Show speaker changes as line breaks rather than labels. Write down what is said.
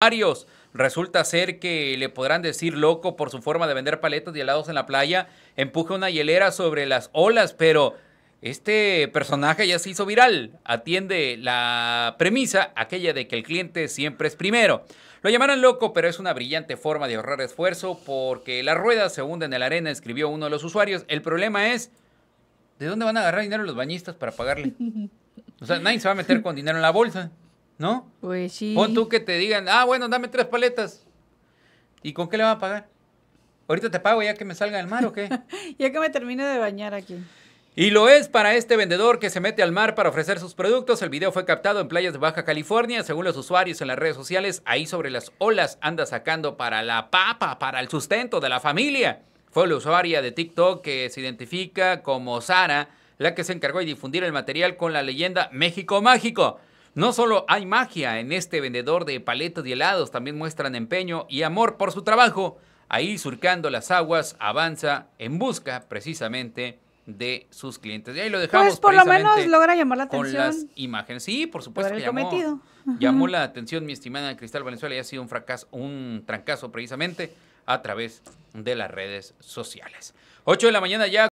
Varios. Resulta ser que le podrán decir loco por su forma de vender paletas y helados en la playa. empuje una hielera sobre las olas, pero este personaje ya se hizo viral. Atiende la premisa, aquella de que el cliente siempre es primero. Lo llamarán loco, pero es una brillante forma de ahorrar esfuerzo porque las ruedas se hunden en la arena, escribió uno de los usuarios. El problema es, ¿de dónde van a agarrar dinero los bañistas para pagarle? O sea, nadie se va a meter con dinero en la bolsa. ¿no?
Pues sí. tú
que te digan, ah, bueno, dame tres paletas. ¿Y con qué le van a pagar? Ahorita te pago ya que me salga del
mar o qué? ya que me termine de bañar aquí.
Y lo es para este vendedor que se mete al mar para ofrecer sus productos. El video fue captado en playas de Baja California. Según los usuarios en las redes sociales, ahí sobre las olas anda sacando para la papa, para el sustento de la familia. Fue la usuaria de TikTok que se identifica como Sara, la que se encargó de difundir el material con la leyenda México Mágico. No solo hay magia en este vendedor de paletos y helados, también muestran empeño y amor por su trabajo. Ahí surcando las aguas, avanza en busca precisamente de sus clientes. Y ahí lo dejamos. Pues por lo menos logra
llamar la atención. Con las
imágenes. Sí, por supuesto. llamó, cometido. llamó la atención mi estimada Cristal Venezuela y ha sido un fracaso, un trancazo precisamente a través de las redes sociales. Ocho de la mañana ya.